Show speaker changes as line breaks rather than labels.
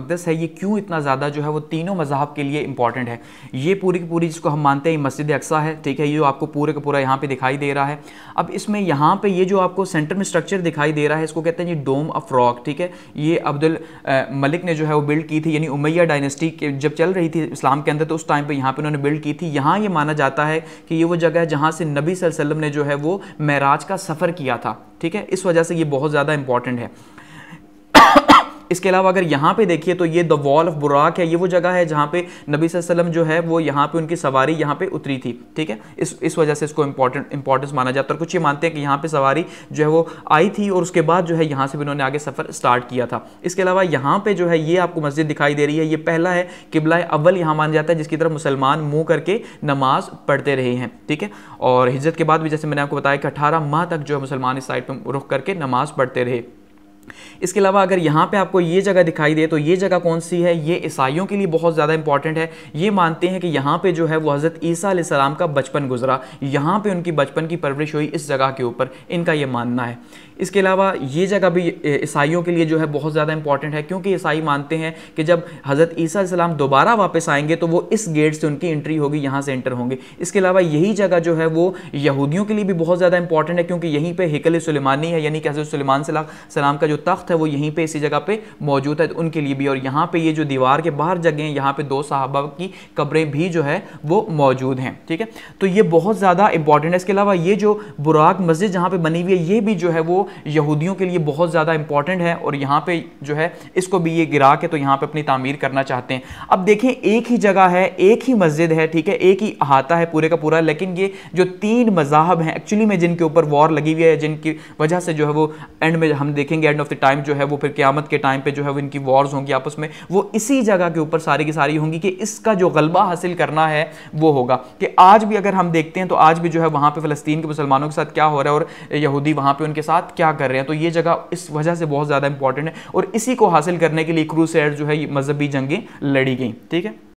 मुकदस है ये क्यों इतना ज़्यादा जो है वो तीनों मजहब के लिए इंपॉर्टेंट है ये पूरी की पूरी जिसको हम मानते हैं मस्जिद अक्सा है ठीक है ये जो आपको पूरे का पूरा यहाँ पे दिखाई दे रहा है अब इसमें यहाँ पे ये जो आपको सेंटर में स्ट्रक्चर दिखाई दे रहा है इसको कहते हैं ये डोम ऑफ रॉक ठीक है ये अब्दुल मलिक ने जो है वो बिल्ड की थी यानी उमैया डायनेस्टी जब चल रही थी इस्लाम के अंदर तो उस टाइम पर यहाँ पर उन्होंने बिल्ड की थी यहाँ ये माना जाता है कि ये वो जगह है जहाँ से नबी वसम ने जो है वो महराज का सफ़र किया था ठीक है इस वजह से ये बहुत ज़्यादा इंपॉर्टेंट है इसके अलावा अगर यहाँ पे देखिए तो ये द वॉल ऑफ बुराक है ये वो जगह है जहाँ पे नबी वसल्लम जो है वो यहाँ पे उनकी सवारी यहाँ पे उतरी थी ठीक है इस इस वजह से इसको इंपॉर्टेंट इंपॉर्टेंस माना जाता है और कुछ ये मानते हैं कि यहाँ पे सवारी जो है वो आई थी और उसके बाद जो है यहाँ से भी उन्होंने आगे सफ़र स्टार्ट किया था इसके अलावा यहाँ पे जो है ये आपको मस्जिद दिखाई दे रही है ये पहला है किबला अव्वल यहाँ माना जाता है जिसकी तरफ मुसलमान मुँह करके नमाज पढ़ते रहे हैं ठीक है और हिजरत के बाद भी जैसे मैंने आपको बताया कि अठारह माह तक जो है मुसलमान इस साइड पर रुख करके नमाज पढ़ते रहे इसके अलावा अगर यहाँ पे आपको ये जगह दिखाई दे तो ये जगह कौन सी है ये ईसाइयों के लिए बहुत ज़्यादा इंपॉर्टेंट है ये मानते हैं कि यहाँ पे जो है वो हज़रत ईसा सलाम का बचपन गुजरा यहाँ पे उनकी बचपन की परवरिश हुई इस जगह के ऊपर इनका ये मानना है इसके अलावा ये जगह भी ईसाइयों के लिए जो है बहुत ज़्यादा इंपॉर्टेंट है क्योंकि ईसाई मानते हैं कि जब हज़रत ईसा सलाम दोबारा वापस आएंगे तो वो इस गेट से उनकी एंट्री होगी यहाँ से एंटर होंगे इसके अलावा यही जगह जो है वो यहूदियों के लिए भी बहुत ज़्यादा इंपॉर्टेंट है क्योंकि यहीं पर हिकल सलेमानी है यानी कि हज़रत सलेमान सलाम का जो जो तख्त है वो यहीं पे इसी जगह पे मौजूद है उनके लिए भी और यहाँ पे ये जो दीवार के बाहर जगह हैं यहाँ पे दो साहबा की कब्रें भी जो है वो मौजूद हैं ठीक है तो ये बहुत ज़्यादा इंपॉर्टेंट है इसके अलावा ये जो बुराक मस्जिद जहाँ पर बनी हुई है ये भी जो है वो यहूदियों के लिए बहुत ज़्यादा इंपॉर्टेंट है और यहाँ पर जो है इसको भी ये गिरा के तो यहाँ पर अपनी तमीर करना चाहते हैं अब देखें एक ही जगह है एक ही मस्जिद है ठीक है एक ही अहाता है पूरे का पूरा लेकिन ये जो तीन मजाहब हैं एक्चुअली में जिनके ऊपर वॉर लगी हुई है जिनकी वजह से जो है वो एंड में हम देखेंगे एंड ऑफ द टाइम जो है वो फिर क्यामत के टाइम पे जो है वो इनकी वॉर्स होंगी आपस में वो इसी जगह के ऊपर सारी की सारी होंगी कि इसका जो गलबा हासिल करना है वो होगा कि आज भी अगर हम देखते हैं तो आज भी जो है वहाँ पर फ़लस्तीन के मुसलमानों के साथ क्या हो रहा है और यहूदी वहाँ पर उनके साथ क्या कर रहे हैं तो ये जगह इस वजह से बहुत ज़्यादा इंपॉर्टेंट है और इसी को हासिल करने के लिए क्रूसेड जो है मजहबी जंगें लड़ी गई ठीक है